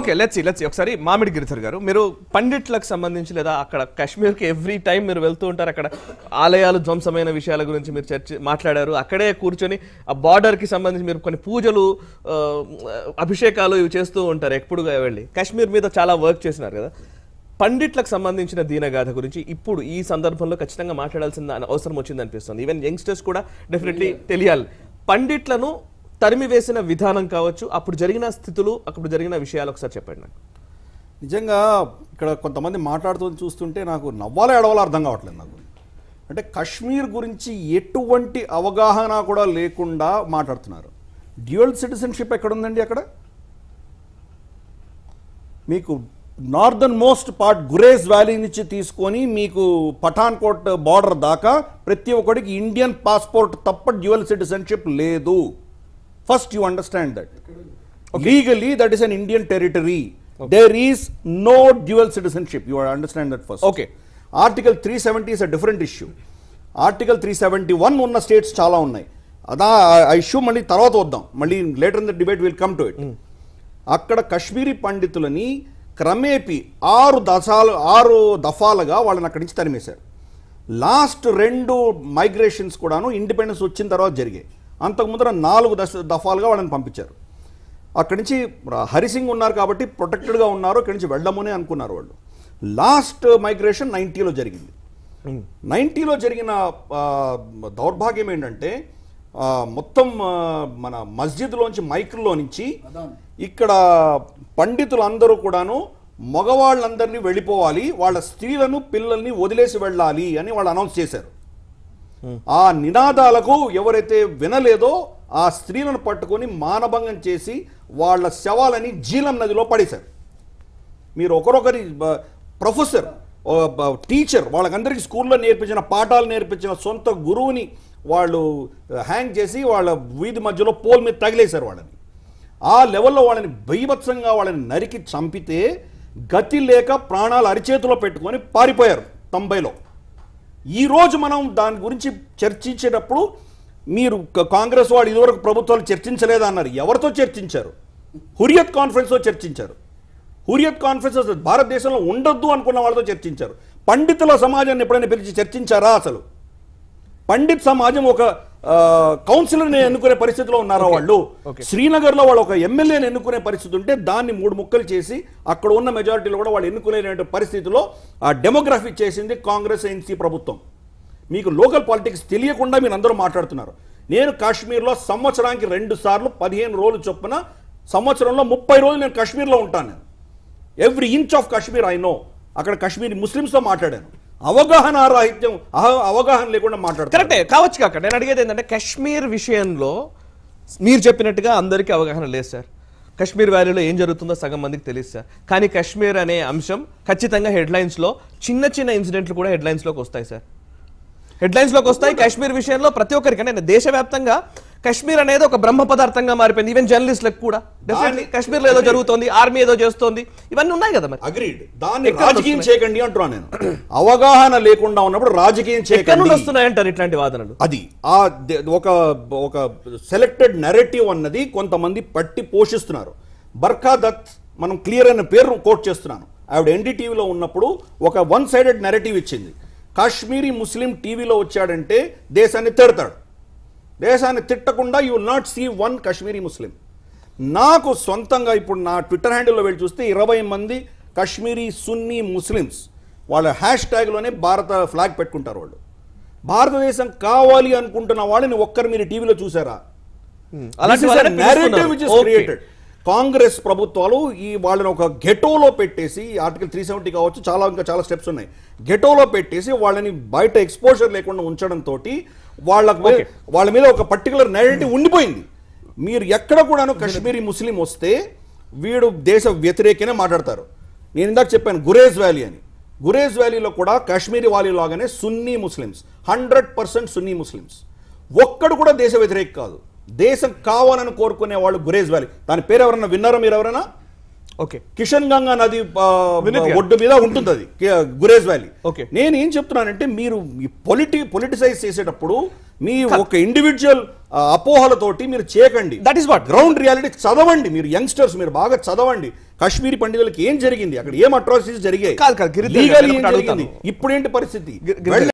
Okay let's let's ఒకసారి మామిడి గిరిధర్ గారు మీరు పండిట్లకు సంబంధించి లేదా అక్కడ కాశ్మీర్కి ఎవ్రీ టైం మీరు వెళ్తూ ఉంటారు అక్కడ ఆలయాలు ధ్వంసమైన విషయాల గురించి మీరు చర్చ మాట్లాడారు అక్కడే కూర్చొని ఆ బార్డర్కి సంబంధించి మీరు కొన్ని పూజలు అభిషేకాలు ఇవి చేస్తూ ఉంటారు ఎప్పుడుగా వెళ్ళి కాశ్మీర్ మీద చాలా వర్క్ చేసినారు కదా పండిట్లకు సంబంధించిన దీనగాథ గురించి ఇప్పుడు ఈ సందర్భంలో ఖచ్చితంగా మాట్లాడాల్సిన అవసరం వచ్చింది అనిపిస్తుంది ఈవెన్ యంగ్స్టర్స్ కూడా డెఫినెట్లీ తెలియాలి పండిట్లను తరిమివేసిన విధానం కావచ్చు అప్పుడు జరిగిన స్థితులు అప్పుడు జరిగిన విషయాలు ఒకసారి చెప్పండి నాకు నిజంగా ఇక్కడ కొంతమంది మాట్లాడుతూ చూస్తుంటే నాకు నవ్వాలో ఎడవాలో అర్థం కావట్లేదు నాకు అంటే కశ్మీర్ గురించి ఎటువంటి అవగాహన కూడా లేకుండా మాట్లాడుతున్నారు డ్యూయల్ సిటిజన్షిప్ ఎక్కడుందండి అక్కడ మీకు northern most part Gurez valley నుంచి తీసుకొని మీకు పఠాన్కోట్ బార్డర్ దాకా ప్రతి ఒక్కడికి ఇండియన్ పాస్పోర్ట్ తప్ప డ్యూయల్ సిటిజన్షిప్ లేదు first you understand that legally that is an Indian territory there is no is citizenship dual understand that first okay article three seventy is a different issue article three seventy one ఉన్న states చాలా ఉన్నాయి అదా ఆ issue మళ్ళీ తర్వాత వద్దాం మళ్ళీ later in the debate will come to it అక్కడ కశ్మీరీ పండితులని క్రమేపీ ఆరు దశాలు ఆరు దఫాలుగా వాళ్ళని అక్కడి నుంచి తరిమేశారు లాస్ట్ రెండు మైగ్రేషన్స్ కూడాను ఇండిపెండెన్స్ వచ్చిన తర్వాత జరిగాయి అంతకు ముందర నాలుగు దశ దఫాలుగా వాళ్ళని పంపించారు అక్కడి నుంచి హరిసింగ్ ఉన్నారు కాబట్టి ప్రొటెక్టెడ్గా ఉన్నారు అక్కడి నుంచి వెళ్ళమని అనుకున్నారు వాళ్ళు లాస్ట్ మైగ్రేషన్ నైంటీలో జరిగింది నైంటీలో hmm. జరిగిన దౌర్భాగ్యం ఏంటంటే మొత్తం మన మస్జిద్లోంచి మైకుల్లో నుంచి ఇక్కడ పండితులు అందరూ కూడాను మగవాళ్ళందరినీ వెళ్ళిపోవాలి వాళ్ళ స్త్రీలను పిల్లల్ని వదిలేసి వెళ్ళాలి అని వాళ్ళు అనౌన్స్ చేశారు ఆ నినాదాలకు ఎవరైతే వినలేదో ఆ స్త్రీలను పట్టుకొని మానభంగం చేసి వాళ్ళ శవాలని జీలం నదిలో పడేశారు మీరు ఒకరొకరి ప్రొఫెసర్ టీచర్ వాళ్ళకందరికీ స్కూల్లో నేర్పించిన పాఠాలు నేర్పించిన సొంత గురువుని వాళ్ళు హ్యాంగ్ చేసి వాళ్ళ వీధి మధ్యలో పోల్ మీద తగిలేశారు వాళ్ళని ఆ లెవెల్లో వాళ్ళని భయభత్సంగా వాళ్ళని నరికి చంపితే గతి లేక ప్రాణాలు అరిచేతిలో పెట్టుకొని పారిపోయారు తొంభైలో ఈరోజు మనం దాని గురించి చర్చించేటప్పుడు మీరు కాంగ్రెస్ వాళ్ళు ఇదివరకు ప్రభుత్వాలు చర్చించలేదా అన్నారు ఎవరితో చర్చించారు హురియత్ కాన్ఫరెన్స్తో చర్చించారు హురియత్ కాన్ఫరెన్స్ భారతదేశంలో ఉండొద్దు అనుకున్న వాళ్ళతో చర్చించారు పండితుల సమాజాన్ని ఎప్పుడైనా పిలిచి చర్చించారా అసలు పండిత్ సమాజం ఒక కౌన్సిలర్ని ఎన్నుకునే పరిస్థితిలో ఉన్నారా వాళ్ళు శ్రీనగర్లో వాళ్ళు ఒక ఎమ్మెల్యేని ఎన్నుకునే పరిస్థితి ఉంటే దాన్ని మూడు ముక్కలు చేసి అక్కడ ఉన్న మెజారిటీలో కూడా వాళ్ళు ఎన్నుకునేటువంటి పరిస్థితిలో ఆ డెమోగ్రఫీ చేసింది కాంగ్రెస్ ఎన్సీ ప్రభుత్వం మీకు లోకల్ పాలిటిక్స్ తెలియకుండా మీరు అందరూ మాట్లాడుతున్నారు నేను కాశ్మీర్లో సంవత్సరానికి రెండు సార్లు పదిహేను రోజులు చొప్పున సంవత్సరంలో ముప్పై రోజులు నేను కాశ్మీర్లో ఉంటాను every inch of Kashmir I know అక్కడ కాశ్మీర్ ముస్లిమ్స్తో మాట్లాడాను అవగాహన రాహిత్యం అవగాహన లేకుండా మాట్లాడతారు కరెక్టే కావచ్చు కాక నేను అడిగేది ఏంటంటే కశ్మీర్ విషయంలో మీరు చెప్పినట్టుగా అందరికీ అవగాహన లేదు సార్ కశ్మీర్ వ్యాలీలో ఏం జరుగుతుందో సగం మందికి తెలుసు సార్ కానీ కశ్మీర్ అనే అంశం ఖచ్చితంగా హెడ్లైన్స్లో చిన్న చిన్న ఇన్సిడెంట్లు కూడా హెడ్లైన్స్లోకి వస్తాయి సార్ హెడ్లైన్స్లోకి వస్తాయి కాశ్మీర్ విషయంలో ప్రతి ఒక్కరికి అంటే దేశవ్యాప్తంగా కశ్మీర్ అనేది ఒక బ్రహ్మ పదార్థంగా మారిపోయింది ఈవెన్ జర్నలిస్టులకు కూడా డెఫినెట్లీ కశ్మీర్ ఏదో జరుగుతోంది ఆర్మీ ఏదో చేస్తోంది ఇవన్నీ ఉన్నాయి కదా మరి అగ్రీడ్ దాన్ని రాజకీయం చేయకండి అంటున్నాను నేను అవగాహన లేకుండా ఉన్నప్పుడు రాజకీయం చేయకండి వస్తున్నాయి అంటారు ఇట్లాంటి వాదనలు అది ఆ ఒక ఒక సెలెక్టెడ్ నెరేటివ్ అన్నది కొంతమంది పట్టి పోషిస్తున్నారు బర్ఖా దత్ మనం క్లియర్ అయిన పేరు కోట్ చేస్తున్నాను ఆవిడ ఎన్డీటీవీలో ఉన్నప్పుడు ఒక వన్ సైడెడ్ నెరేటివ్ ఇచ్చింది కాశ్మీరీ ముస్లిం టీవీలో వచ్చాడంటే దేశాన్ని తిడతాడు దేశాన్ని తిట్టకుండా you not see one Kashmiri Muslim నాకు సొంతంగా ఇప్పుడు నా ట్విట్టర్ హ్యాండిల్లో వెళ్ళి చూస్తే ఇరవై మంది కాశ్మీరీ సున్నీ ముస్లిమ్స్ వాళ్ళ హ్యాష్ ట్యాగ్లోనే భారత ఫ్లాగ్ పెట్టుకుంటారు వాళ్ళు భారతదేశం కావాలి అనుకుంటున్న వాళ్ళని ఒక్కరు మీరు టీవీలో చూసారా hmm. అలాంటి కాంగ్రెస్ ప్రభుత్వాలు ఈ వాళ్ళని ఒక గెటోలో పెట్టేసి ఆర్టికల్ త్రీ సెవెంటీ కావచ్చు చాలా ఇంకా చాలా స్టెప్స్ ఉన్నాయి గెటోలో పెట్టేసి వాళ్ళని బయట ఎక్స్పోజర్ లేకుండా ఉంచడంతో వాళ్ళ వాళ్ళ మీద ఒక పర్టికులర్ నెరేటివ్ hmm. ఉండిపోయింది మీరు ఎక్కడ కూడాను కశ్మీరీ ముస్లిం వస్తే వీడు దేశ వ్యతిరేకనే మాట్లాడతారు నేను ఇందాక చెప్పాను గురేజ్ వ్యాలీ అని గురేజ్ వ్యాలీలో కూడా కాశ్మీరీ వాలీ లాగానే Sunni Muslims hundred percent Sunni Muslims ఒక్కడు కూడా దేశ వ్యతిరేక కాదు దేశం కావాలని కోరుకునే వాళ్ళు గురేజ్ వ్యాలీ దాని పేరు ఎవరన్నా విన్నారా మీరు ఎవరైనా ఓకే కిషన్ గంగా నది ఒడ్డు మీద ఉంటుంది అది గురేజ్ వ్యాలీ ఓకే నేను ఏం చెప్తున్నానంటే మీరు పొలిటి పొలిటిసైజ్ చేసేటప్పుడు మీ ఒక ఇండివిజువల్ అపోహలతోటి మీరు చేయకండి that is what ground reality చదవండి మీరు యంగ్స్టర్స్ మీరు బాగా చదవండి కాశ్మీరీ పండుగలకు ఏం జరిగింది అక్కడ ఏం అట్రాసిటీస్ జరిగాయి ఇప్పుడు ఏంటి పరిస్థితి